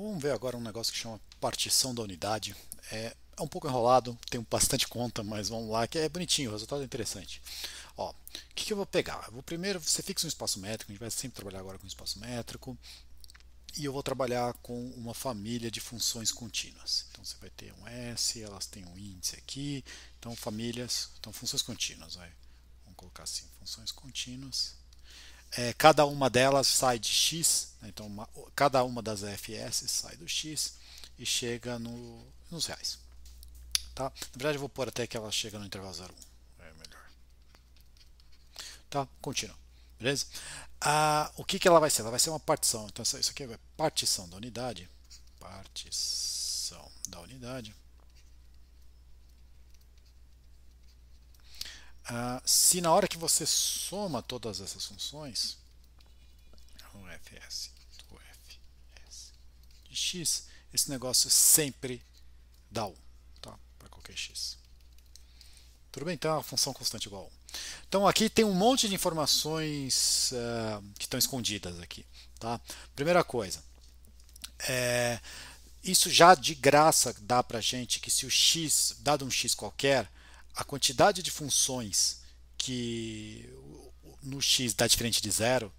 vamos ver agora um negócio que chama partição da unidade. É, é um pouco enrolado, tem bastante conta, mas vamos lá, que é bonitinho, o resultado é interessante. o que, que, eu vou pegar? Eu vou primeiro, você fixa um espaço métrico, a gente vai sempre trabalhar agora com espaço métrico, e eu vou trabalhar com uma família de funções contínuas. Então você vai ter um S, elas têm um índice aqui, então famílias, então funções contínuas, vai. vamos colocar assim, funções contínuas é, cada uma delas sai de X, né? então uma, cada uma das fs sai do X e chega no, nos reais. Tá? Na verdade, eu vou pôr até que ela chega no intervalo 0,1. É melhor. Tá? Continua. Beleza? Ah, o que, que ela vai ser? Ela vai ser uma partição. Então, isso aqui é partição da unidade. Partição da unidade. Ah, se na hora que você soma todas essas funções, o do fs de x, esse negócio sempre dá 1, tá? para qualquer x. Tudo bem? Então, a função constante igual a 1. Então, aqui tem um monte de informações uh, que estão escondidas aqui. Tá? Primeira coisa, é, isso já de graça dá para gente que se o x, dado um x qualquer, a quantidade de funções que no x está diferente de zero,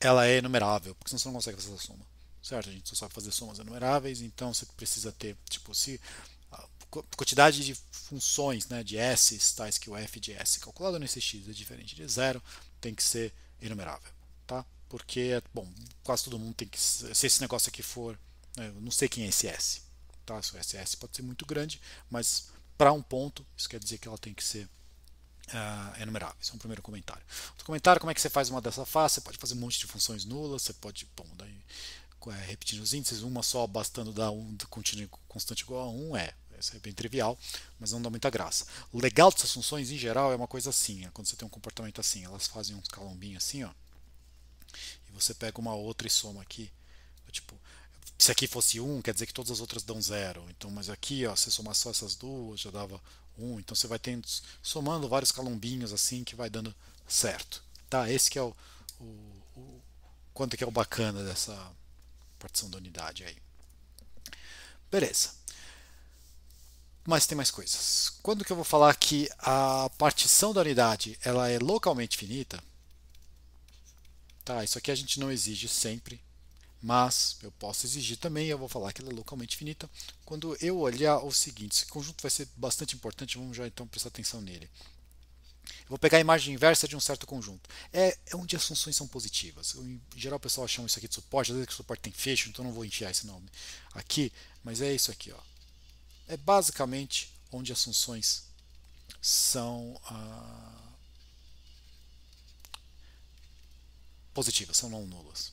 ela é enumerável, porque senão você não consegue fazer essa soma. Certo? A gente só sabe fazer somas enumeráveis, então você precisa ter, tipo, se quantidade de funções né, de S tais que o f de S calculado nesse x é diferente de zero, tem que ser enumerável. Tá? Porque, bom, quase todo mundo tem que. Se esse negócio aqui for. Né, eu não sei quem é esse S. Tá? Se o s pode ser muito grande, mas para um ponto, isso quer dizer que ela tem que ser uh, enumerável. Esse é um primeiro comentário. Outro comentário, como é que você faz uma dessa face? Você pode fazer um monte de funções nulas, você pode, bom, daí, é, repetindo os índices, uma só bastando dar um contínuo constante igual a 1, um, é, isso é bem trivial, mas não dá muita graça. O legal dessas funções, em geral, é uma coisa assim, é quando você tem um comportamento assim, elas fazem um calombinho assim, ó, e você pega uma outra e soma aqui, tipo, se aqui fosse 1, um, quer dizer que todas as outras dão 0. Então, mas aqui, ó, se somar só essas duas, já dava 1. Um. Então, você vai tendo, somando vários calombinhos assim, que vai dando certo. Tá? Esse que é o, o, o quanto que é o bacana dessa partição da unidade aí. Beleza. Mas tem mais coisas. Quando que eu vou falar que a partição da unidade ela é localmente finita? Tá, isso aqui a gente não exige sempre, mas eu posso exigir também, eu vou falar que ela é localmente finita, quando eu olhar o seguinte, esse conjunto vai ser bastante importante, vamos já então prestar atenção nele. Eu vou pegar a imagem inversa de um certo conjunto. É, é onde as funções são positivas. Eu, em geral o pessoal chama isso aqui de suporte, às vezes que o suporte tem fecho, então não vou enfiar esse nome aqui, mas é isso aqui. Ó. É basicamente onde as funções são ah, positivas, são não nulas.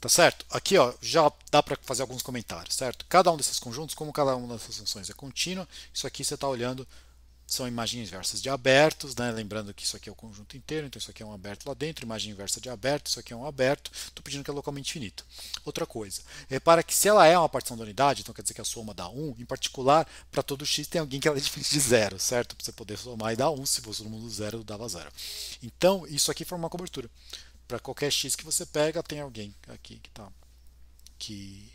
Tá certo? Aqui ó, já dá para fazer alguns comentários, certo? Cada um desses conjuntos, como cada uma dessas funções é contínua, isso aqui você está olhando, são imagens inversas de abertos, né? lembrando que isso aqui é o conjunto inteiro, então isso aqui é um aberto lá dentro, imagem inversa de aberto, isso aqui é um aberto, estou pedindo que é localmente finito. Outra coisa, repara que se ela é uma partição da unidade, então quer dizer que a soma dá 1, em particular, para todo x tem alguém que ela é diferente de zero, certo? Para você poder somar e dar 1, se fosse todo mundo zero, dava zero. Então, isso aqui forma uma cobertura para qualquer x que você pega, tem alguém aqui que tá, que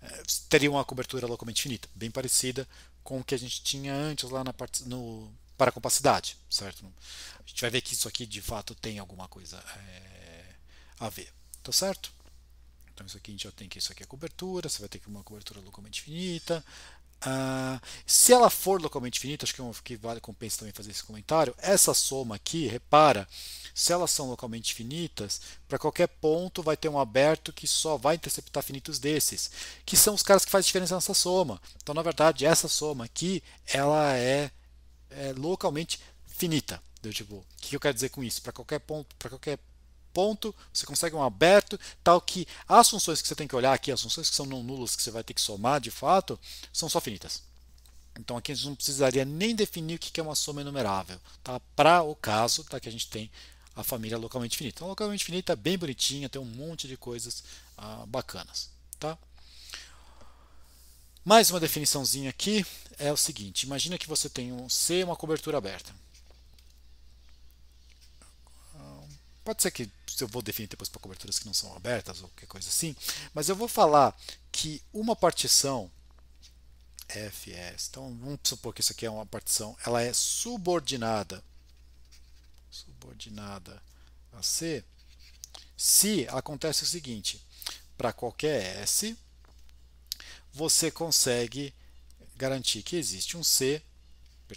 é, teria uma cobertura localmente finita, bem parecida com o que a gente tinha antes lá na parte no para compacidade, certo? A gente vai ver que isso aqui de fato tem alguma coisa é, a ver, tá certo? Então isso aqui a gente já tem que isso aqui é cobertura, você vai ter que uma cobertura localmente finita, Uh, se ela for localmente finita, acho que, é que vale compensa também fazer esse comentário. Essa soma aqui, repara, se elas são localmente finitas, para qualquer ponto vai ter um aberto que só vai interceptar finitos desses, que são os caras que fazem diferença nessa soma. Então, na verdade, essa soma aqui, ela é, é localmente finita. Então, tipo, o que eu quero dizer com isso? Para qualquer ponto, para qualquer ponto, você consegue um aberto, tal que as funções que você tem que olhar aqui, as funções que são não nulas, que você vai ter que somar de fato, são só finitas. Então aqui a gente não precisaria nem definir o que é uma soma enumerável, tá? para o caso tá? que a gente tem a família localmente finita. Então, localmente finita é bem bonitinha, tem um monte de coisas ah, bacanas. Tá? Mais uma definiçãozinha aqui é o seguinte: imagina que você tem um C e uma cobertura aberta. Pode ser que eu vou definir depois para coberturas que não são abertas ou qualquer coisa assim, mas eu vou falar que uma partição FS, então vamos supor que isso aqui é uma partição, ela é subordinada subordinada a C, se acontece o seguinte, para qualquer S, você consegue garantir que existe um C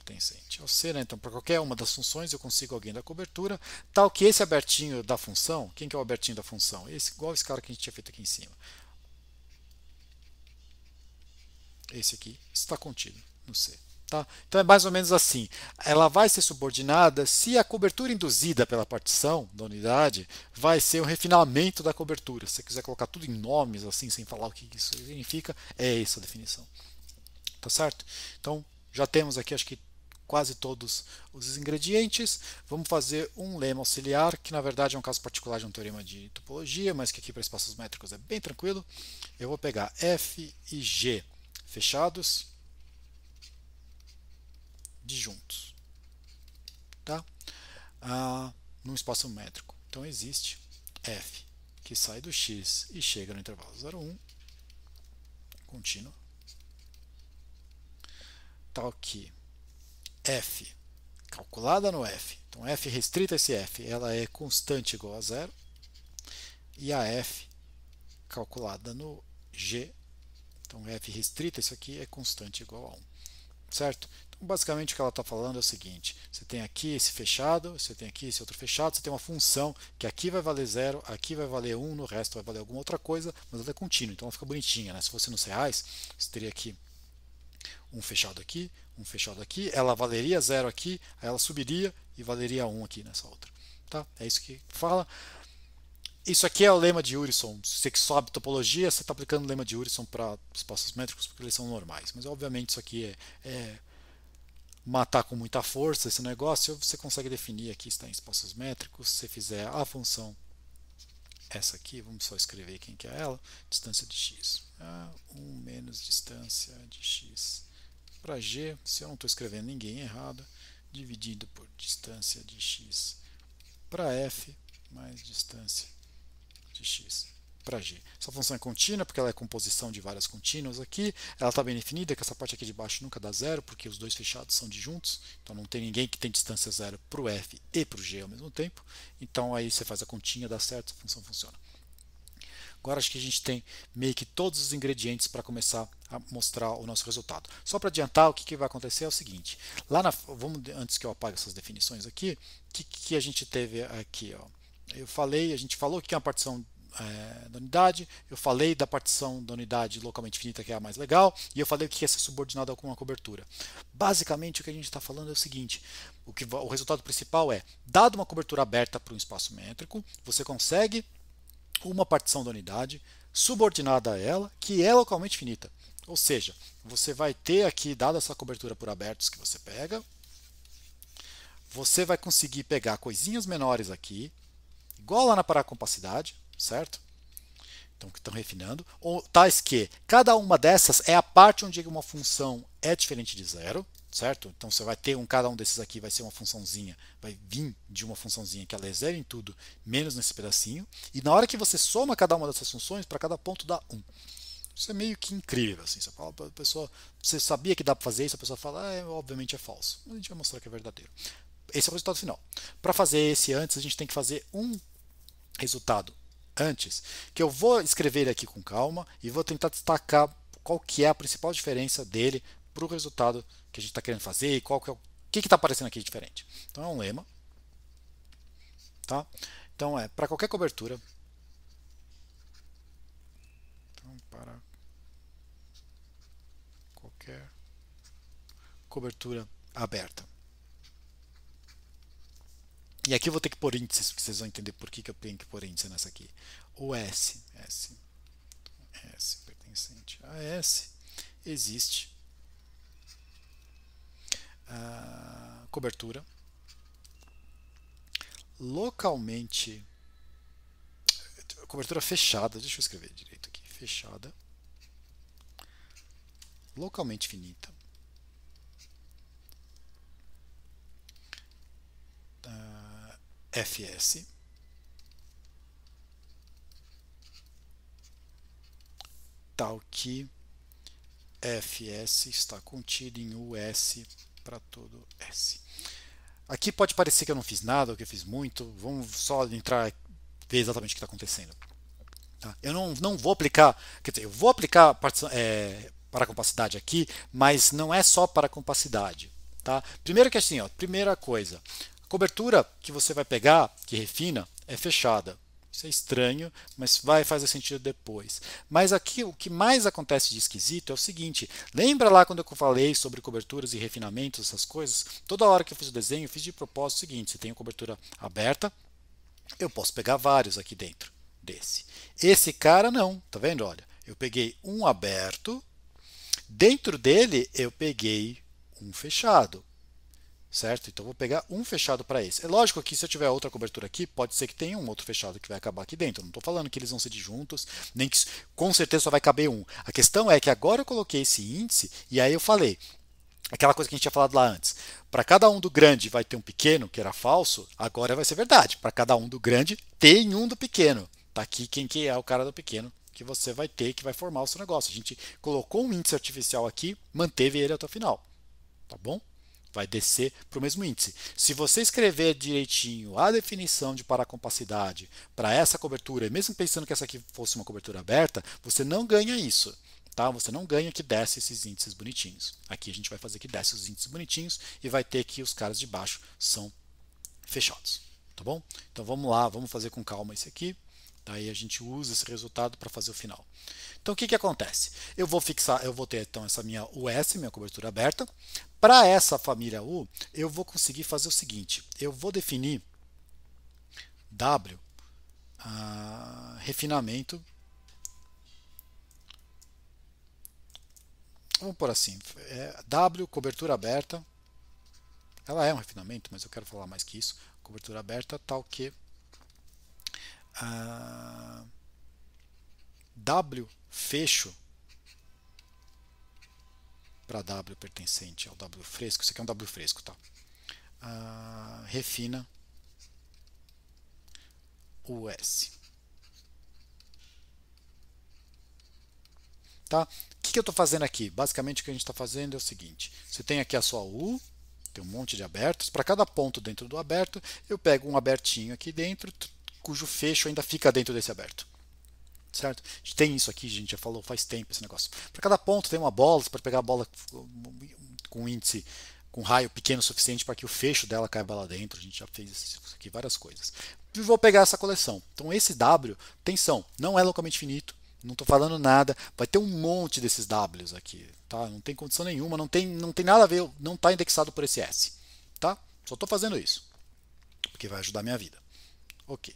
pertencente. Ao seja, então, para qualquer uma das funções, eu consigo alguém da cobertura, tal que esse abertinho da função, quem que é o abertinho da função? Esse, igual esse cara que a gente tinha feito aqui em cima. Esse aqui está contido no C. Tá? Então é mais ou menos assim. Ela vai ser subordinada se a cobertura induzida pela partição da unidade vai ser o um refinamento da cobertura. Se você quiser colocar tudo em nomes, assim, sem falar o que isso significa, é essa a definição. Tá certo? Então já temos aqui, acho que quase todos os ingredientes. Vamos fazer um lema auxiliar, que na verdade é um caso particular de um teorema de topologia, mas que aqui para espaços métricos é bem tranquilo. Eu vou pegar F e G fechados, disjuntos, tá? Ah, num espaço métrico. Então existe F, que sai do X e chega no intervalo 0, 1, contínuo, tal tá que f, calculada no f. Então, f restrita a esse f, ela é constante igual a zero. E a f calculada no g, então f restrita, isso aqui é constante igual a 1. Certo? Então, basicamente, o que ela está falando é o seguinte. Você tem aqui esse fechado, você tem aqui esse outro fechado, você tem uma função que aqui vai valer zero, aqui vai valer 1, um, no resto vai valer alguma outra coisa, mas ela é contínua, então ela fica bonitinha. Né? Se fosse nos reais, você teria aqui um fechado aqui, um fechado aqui, ela valeria zero aqui, aí ela subiria e valeria 1 um aqui nessa outra. Tá? É isso que fala. Isso aqui é o lema de Urison. Se você sobe topologia, você está aplicando o lema de Urison para espaços métricos porque eles são normais. Mas obviamente isso aqui é, é matar com muita força esse negócio. Você consegue definir aqui está em espaços métricos. Se você fizer a função essa aqui, vamos só escrever quem que é ela, distância de x. A1 menos distância de x para g, se eu não estou escrevendo ninguém errado, dividido por distância de x para f mais distância de x para G. Essa função é contínua, porque ela é composição de várias contínuas aqui. Ela está bem definida, que essa parte aqui de baixo nunca dá zero, porque os dois fechados são disjuntos. Então não tem ninguém que tem distância zero para o F e para o G ao mesmo tempo. Então aí você faz a continha, dá certo, a função funciona. Agora acho que a gente tem meio que todos os ingredientes para começar a mostrar o nosso resultado. Só para adiantar, o que, que, vai acontecer é o seguinte. Lá na, vamos, antes que eu apague essas definições aqui, o que, que, a gente teve aqui? Ó. Eu falei, a gente falou que é uma partição é, da unidade, eu falei da partição da unidade localmente finita, que é a mais legal, e eu falei o que é ser subordinado a alguma cobertura. Basicamente, o que a gente está falando é o seguinte: o, que, o resultado principal é, dado uma cobertura aberta para um espaço métrico, você consegue uma partição da unidade subordinada a ela, que é localmente finita. Ou seja, você vai ter aqui, dada essa cobertura por abertos que você pega, você vai conseguir pegar coisinhas menores aqui, igual lá na paracompacidade, certo? Então, que estão refinando, ou tais que cada uma dessas é a parte onde uma função é diferente de zero, certo? Então, você vai ter um, cada um desses aqui vai ser uma funçãozinha, vai vir de uma funçãozinha que ela é zero em tudo, menos nesse pedacinho, e na hora que você soma cada uma dessas funções, para cada ponto dá 1. Um. Isso é meio que incrível, assim, você fala a pessoa, você sabia que dá para fazer isso, a pessoa fala, ah, é, obviamente é falso, mas a gente vai mostrar que é verdadeiro. Esse é o resultado final. Para fazer esse antes, a gente tem que fazer um resultado antes, que eu vou escrever aqui com calma e vou tentar destacar qual que é a principal diferença dele para o resultado que a gente está querendo fazer e qual que é o que está aparecendo aqui de diferente. Então é um lema, tá? Então é para qualquer cobertura. Então, para qualquer cobertura aberta. E aqui eu vou ter que pôr índices, porque vocês vão entender por que, que eu tenho que pôr índice nessa aqui. O S, S, S pertencente a S, existe ah, cobertura localmente cobertura fechada, deixa eu escrever direito aqui, fechada, localmente finita. Uh, fs tal que fs está contido em us para todo s. Aqui pode parecer que eu não fiz nada, ou que eu fiz muito, vamos só entrar ver exatamente o que está acontecendo. Tá? Eu não, não vou aplicar, quer dizer, eu vou aplicar é, para a compacidade aqui, mas não é só para a compacidade. Tá? Primeiro que assim, ó, primeira coisa, Cobertura que você vai pegar, que refina, é fechada. Isso é estranho, mas vai fazer sentido depois. Mas aqui o que mais acontece de esquisito é o seguinte: lembra lá quando eu falei sobre coberturas e refinamentos, essas coisas? Toda hora que eu fiz o desenho, eu fiz de propósito o seguinte: se tem cobertura aberta, eu posso pegar vários aqui dentro desse. Esse cara não, tá vendo? Olha, eu peguei um aberto, dentro dele eu peguei um fechado certo? Então, vou pegar um fechado para esse. É lógico que se eu tiver outra cobertura aqui, pode ser que tenha um outro fechado que vai acabar aqui dentro. Não estou falando que eles vão ser disjuntos, nem que com certeza só vai caber um. A questão é que agora eu coloquei esse índice e aí eu falei, aquela coisa que a gente tinha falado lá antes. Para cada um do grande vai ter um pequeno, que era falso, agora vai ser verdade. Para cada um do grande tem um do pequeno. Tá aqui quem que é o cara do pequeno que você vai ter que vai formar o seu negócio. A gente colocou um índice artificial aqui, manteve ele até o final. Tá bom? vai descer para o mesmo índice. Se você escrever direitinho a definição de paracompacidade para essa cobertura, mesmo pensando que essa aqui fosse uma cobertura aberta, você não ganha isso. Tá? Você não ganha que desce esses índices bonitinhos. Aqui a gente vai fazer que desce os índices bonitinhos e vai ter que os caras de baixo são fechados. Tá bom? Então vamos lá, vamos fazer com calma isso aqui. Daí tá? a gente usa esse resultado para fazer o final. Então o que, que acontece? Eu vou fixar, eu vou ter então essa minha US, minha cobertura aberta. Para essa família U, eu vou conseguir fazer o seguinte: eu vou definir W ah, refinamento. Vamos por assim, é, W cobertura aberta. Ela é um refinamento, mas eu quero falar mais que isso. Cobertura aberta tal que ah, w fecho para W pertencente ao W fresco, isso aqui é um W fresco, tá? Ah, refina o S. Tá? O que, que eu estou fazendo aqui? Basicamente o que a gente está fazendo é o seguinte: você tem aqui a sua U, tem um monte de abertos. Para cada ponto dentro do aberto, eu pego um abertinho aqui dentro, cujo fecho ainda fica dentro desse aberto. Certo? A gente tem isso aqui, a gente já falou faz tempo esse negócio. Para cada ponto tem uma bola, você pode pegar a bola com índice, com raio pequeno o suficiente para que o fecho dela caiba lá dentro. A gente já fez isso aqui, várias coisas. E vou pegar essa coleção. Então esse W, atenção, não é localmente finito, não estou falando nada, vai ter um monte desses Ws aqui, tá? Não tem condição nenhuma, não tem, não tem nada a ver, não está indexado por esse S, tá? Só estou fazendo isso, porque vai ajudar a minha vida. Ok.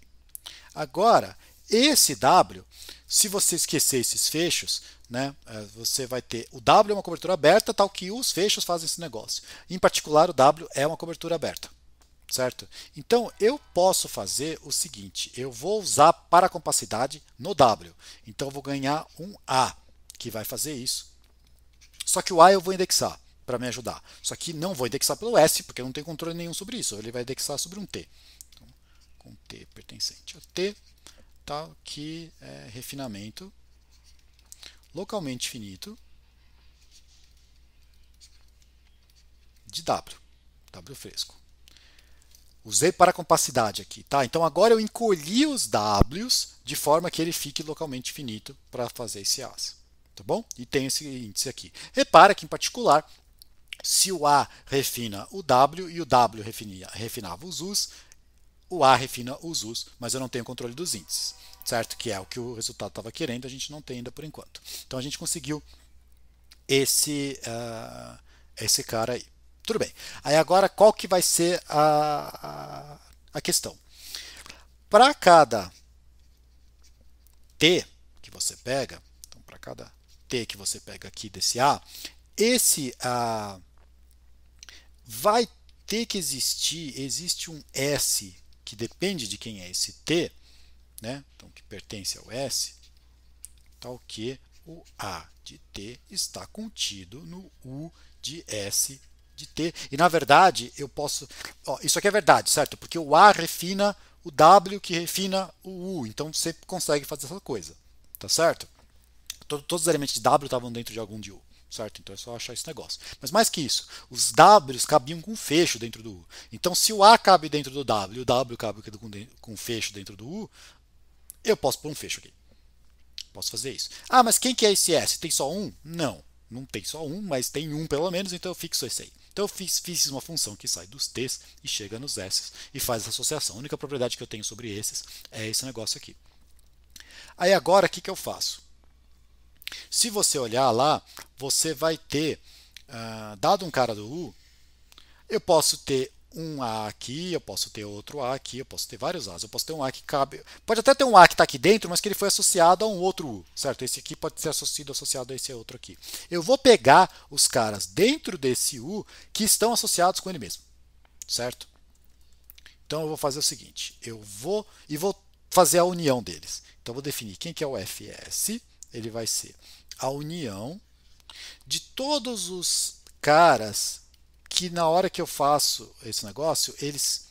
Agora, esse W, se você esquecer esses fechos, né, é, você vai ter o W é uma cobertura aberta, tal que os fechos fazem esse negócio. Em particular, o W é uma cobertura aberta, certo? Então, eu posso fazer o seguinte, eu vou usar para a compacidade no W. Então, eu vou ganhar um A, que vai fazer isso. Só que o A eu vou indexar para me ajudar. Só que não vou indexar pelo S, porque eu não tenho controle nenhum sobre isso. Ele vai indexar sobre um T com T pertencente a T, tal que é refinamento localmente finito de W, W fresco. Usei para compacidade aqui, tá? Então agora eu encolhi os W's de forma que ele fique localmente finito para fazer esse A's, tá bom? E tem esse índice aqui. Repara que em particular, se o A refina o W e o W refinia, refinava os U's, o A refina os U's, mas eu não tenho controle dos índices, certo? Que é o que o resultado estava querendo, a gente não tem ainda por enquanto. Então a gente conseguiu esse, uh, esse cara aí. Tudo bem. Aí agora, qual que vai ser a, a, a questão? Para cada T que você pega, então para cada T que você pega aqui desse A, esse A vai ter que existir, existe um S que depende de quem é esse T, né? então que pertence ao S, tal que o A de T está contido no U de S de T. E, na verdade, eu posso... Ó, isso aqui é verdade, certo? Porque o A refina o W que refina o U. Então, você consegue fazer essa coisa, tá certo? todos os elementos de W estavam dentro de algum de U. Certo? Então é só achar esse negócio. Mas mais que isso, os Ws cabiam com fecho dentro do U. Então, se o A cabe dentro do W e o W cabe com, com fecho dentro do U, eu posso pôr um fecho aqui. Posso fazer isso. Ah, mas quem que é esse S? Tem só um? Não, não tem só um, mas tem um pelo menos, então eu fixo esse aí. Então eu fiz, fiz uma função que sai dos T's e chega nos S's e faz essa associação. A única propriedade que eu tenho sobre esses é esse negócio aqui. Aí agora, o que, que eu faço? Se você olhar lá, você vai ter, ah, dado um cara do U, eu posso ter um A aqui, eu posso ter outro A aqui, eu posso ter vários As, eu posso ter um A que cabe. Pode até ter um A que está aqui dentro, mas que ele foi associado a um outro U, certo? Esse aqui pode ser associado, associado a esse outro aqui. Eu vou pegar os caras dentro desse U que estão associados com ele mesmo, certo? Então eu vou fazer o seguinte, eu vou e vou fazer a união deles. Então eu vou definir quem que é o FS ele vai ser a união de todos os caras que na hora que eu faço esse negócio, eles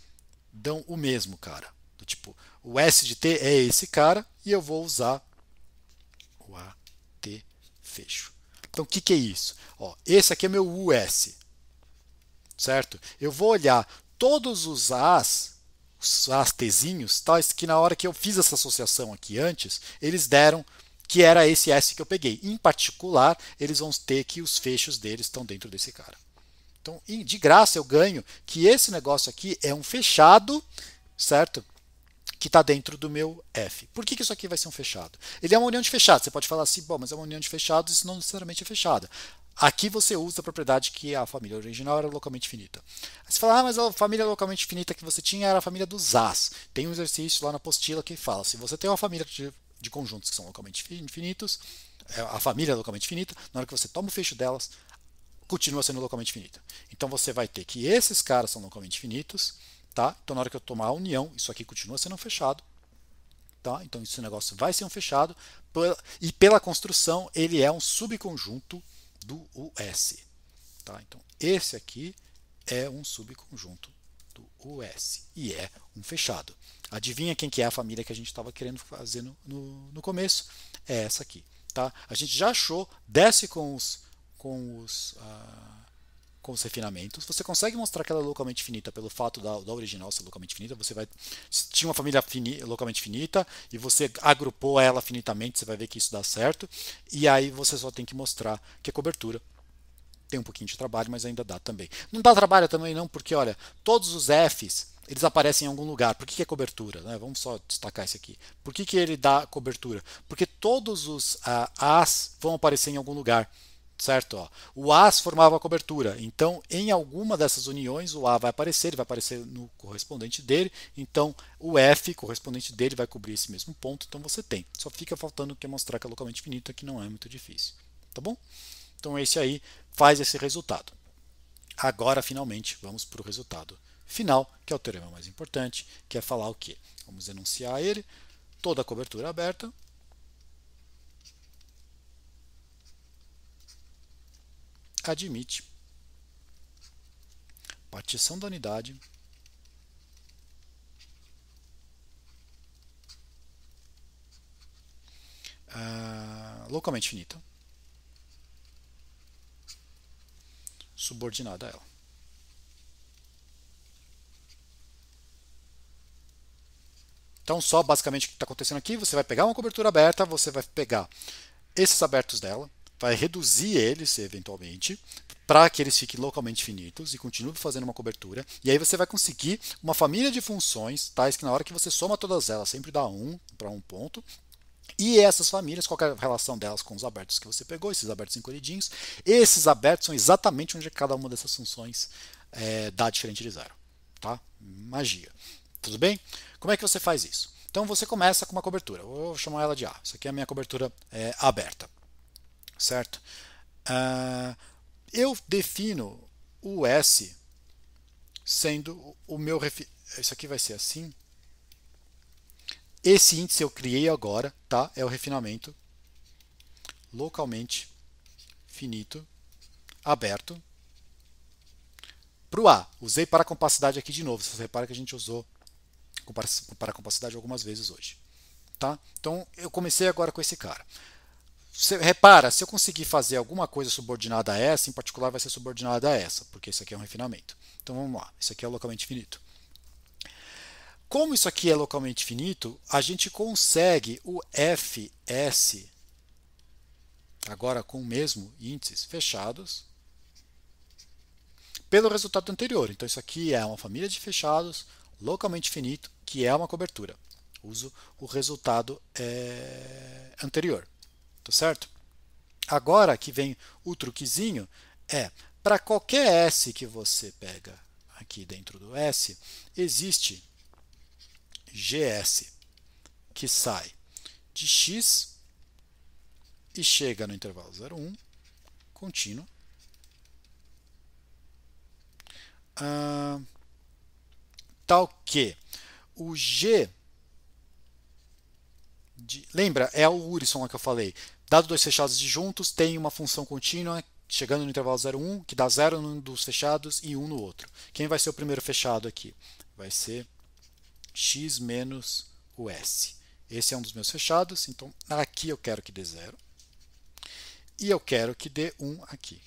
dão o mesmo cara. Do tipo, o S de T é esse cara e eu vou usar o AT fecho. Então, o que, que é isso? Ó, esse aqui é meu US, certo? Eu vou olhar todos os As, os As Tzinhos, tais que na hora que eu fiz essa associação aqui antes, eles deram que era esse S que eu peguei. Em particular, eles vão ter que os fechos deles estão dentro desse cara. Então, de graça eu ganho que esse negócio aqui é um fechado, certo? que está dentro do meu F. Por que, que, isso aqui vai ser um fechado? Ele é uma união de fechados. Você pode falar assim, bom, mas é uma união de fechados, isso não necessariamente é fechada. Aqui você usa a propriedade que a família original era localmente finita. Aí você fala, ah, mas a família localmente finita que você tinha era a família dos As. Tem um exercício lá na apostila que fala, se você tem uma família de conjuntos que são localmente finitos, é, a família é localmente finita, na hora que você toma o fecho delas, continua sendo localmente finita. Então você vai ter que esses caras são localmente finitos, tá? Então na hora que eu tomar a união, isso aqui continua sendo um fechado, tá? Então esse negócio vai ser um fechado e pela construção ele é um subconjunto do US, tá? Então esse aqui é um subconjunto do OS. E é um fechado. Adivinha quem que é a família que a gente estava querendo fazer no, no, no, começo? É essa aqui. Tá? A gente já achou, desce com os, com os, ah, com os refinamentos. Você consegue mostrar que ela é localmente finita pelo fato da, da original ser localmente finita. Você vai. tinha uma família fini, localmente finita e você agrupou ela finitamente, você vai ver que isso dá certo. E aí você só tem que mostrar que é cobertura tem um pouquinho de trabalho, mas ainda dá também. Não dá trabalho também não, porque olha, todos os Fs eles aparecem em algum lugar. Por que, que é cobertura? Né? Vamos só destacar isso aqui. Por que, que ele dá cobertura? Porque todos os ah, As vão aparecer em algum lugar. Certo? Ó. O As formava a cobertura. Então, em alguma dessas uniões, o A vai aparecer, ele vai aparecer no correspondente dele. Então, o F, correspondente dele, vai cobrir esse mesmo ponto. Então, você tem. Só fica faltando que é mostrar que é localmente finito que não é muito difícil. Tá bom? Então, esse aí faz esse resultado. Agora, finalmente, vamos para o resultado final, que é o teorema mais importante, que é falar o quê? Vamos enunciar ele, toda a cobertura aberta. Admite partição da unidade uh, localmente finita subordinada a ela. Então, só basicamente o que está acontecendo aqui, você vai pegar uma cobertura aberta, você vai pegar esses abertos dela, vai reduzir eles eventualmente, para que eles fiquem localmente finitos e continue fazendo uma cobertura. E aí você vai conseguir uma família de funções, tais que na hora que você soma todas elas, sempre dá 1 um, para um ponto, e essas famílias, qual é a relação delas com os abertos que você pegou, esses abertos encolhidinhos? Esses abertos são exatamente onde cada uma dessas funções é, dá diferente de zero. Tá? Magia. Tudo bem? Como é que você faz isso? Então você começa com uma cobertura. Vou chamar ela de A. Isso aqui é a minha cobertura é, aberta. Certo? Uh, eu defino o S sendo o meu. Isso aqui vai ser assim. Esse índice eu criei agora, tá? É o refinamento localmente finito aberto para o A. Usei para a compacidade aqui de novo. Vocês reparam que a gente usou para a compacidade algumas vezes hoje. Tá? Então, eu comecei agora com esse cara. Você repara, se eu conseguir fazer alguma coisa subordinada a essa, em particular vai ser subordinada a essa, porque isso aqui é um refinamento. Então, vamos lá. Isso aqui é localmente finito. Como isso aqui é localmente finito, a gente consegue o fs, agora com o mesmo índices fechados, pelo resultado anterior. Então, isso aqui é uma família de fechados localmente finito, que é uma cobertura. Uso o resultado é, anterior. Tá certo? Agora que vem o truquezinho, é para qualquer S que você pega aqui dentro do S, existe GS, que sai de x e chega no intervalo 0,1, contínuo. Ah, tal tá que o G. De, lembra, é o Urison lá que eu falei. Dado dois fechados disjuntos, tem uma função contínua chegando no intervalo 0,1, que dá 0 num dos fechados e 1 um no outro. Quem vai ser o primeiro fechado aqui? Vai ser x menos o s. Esse é um dos meus fechados, então aqui eu quero que dê zero. E eu quero que dê 1 um aqui.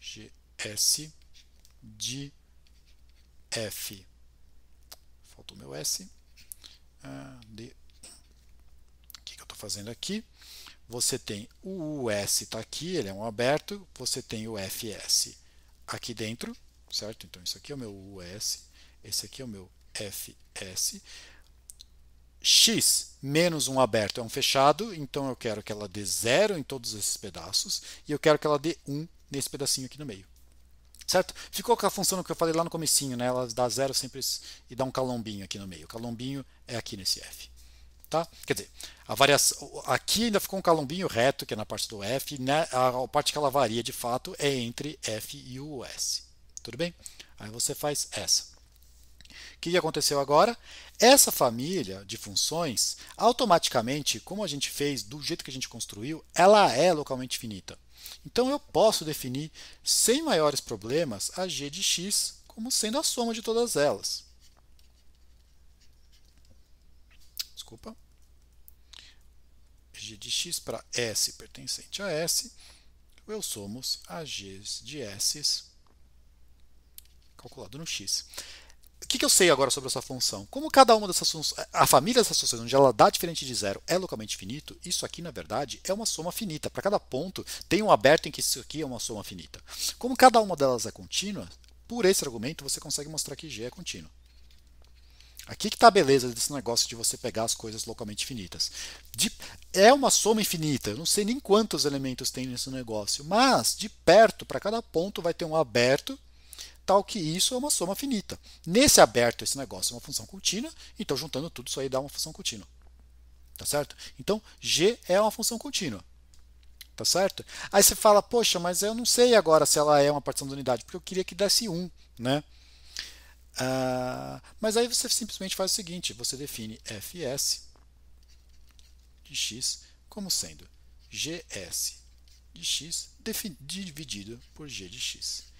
gs de f. Faltou meu s. Ah, de o que, que eu estou fazendo aqui? Você tem o US está aqui, ele é um aberto. Você tem o FS aqui dentro, certo? Então, isso aqui é o meu US, esse aqui é o meu fs x menos um aberto é um fechado, então eu quero que ela dê zero em todos esses pedaços e eu quero que ela dê 1 um nesse pedacinho aqui no meio. Certo? Ficou com a função que eu falei lá no comecinho, né? ela dá zero sempre e dá um calombinho aqui no meio. O calombinho é aqui nesse f. Tá? Quer dizer, a variação, aqui ainda ficou um calombinho reto, que é na parte do f, né? a parte que ela varia de fato é entre f e o s. Tudo bem? Aí você faz essa. O que aconteceu agora? Essa família de funções, automaticamente, como a gente fez, do jeito que a gente construiu, ela é localmente finita. Então eu posso definir, sem maiores problemas, a g de x como sendo a soma de todas elas. Desculpa. g de x para s pertencente a s, eu somos a g de s calculado no x que, que eu sei agora sobre essa função? Como cada uma dessas funções, a família dessas funções, onde ela dá diferente de zero, é localmente finito, isso aqui, na verdade, é uma soma finita. Para cada ponto, tem um aberto em que isso aqui é uma soma finita. Como cada uma delas é contínua, por esse argumento, você consegue mostrar que G é contínuo. Aqui que está a beleza desse negócio de você pegar as coisas localmente finitas. De, é uma soma infinita, eu não sei nem quantos elementos tem nesse negócio, mas de perto, para cada ponto, vai ter um aberto tal que isso é uma soma finita. Nesse aberto, esse negócio é uma função contínua, então juntando tudo isso aí dá uma função contínua. Tá certo? Então, G é uma função contínua. Tá certo? Aí você fala, poxa, mas eu não sei agora se ela é uma partição da unidade, porque eu queria que desse 1, né? Ah, mas aí você simplesmente faz o seguinte, você define fs de x como sendo gs de x dividido por g de x.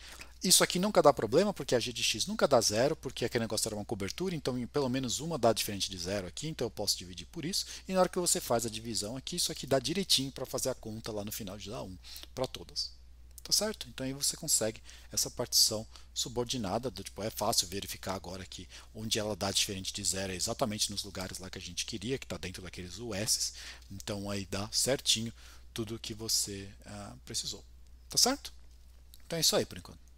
Isso aqui nunca dá problema, porque a g de x nunca dá zero, porque aquele negócio era uma cobertura, então pelo menos uma dá diferente de zero aqui, então eu posso dividir por isso. E na hora que você faz a divisão aqui, isso aqui dá direitinho para fazer a conta lá no final de dar 1 para todas. Tá certo? Então aí você consegue essa partição subordinada, do, tipo, é fácil verificar agora que onde ela dá diferente de zero é exatamente nos lugares lá que a gente queria, que está dentro daqueles US. Então aí dá certinho tudo o que você ah, precisou. Tá certo? Então é isso aí por enquanto.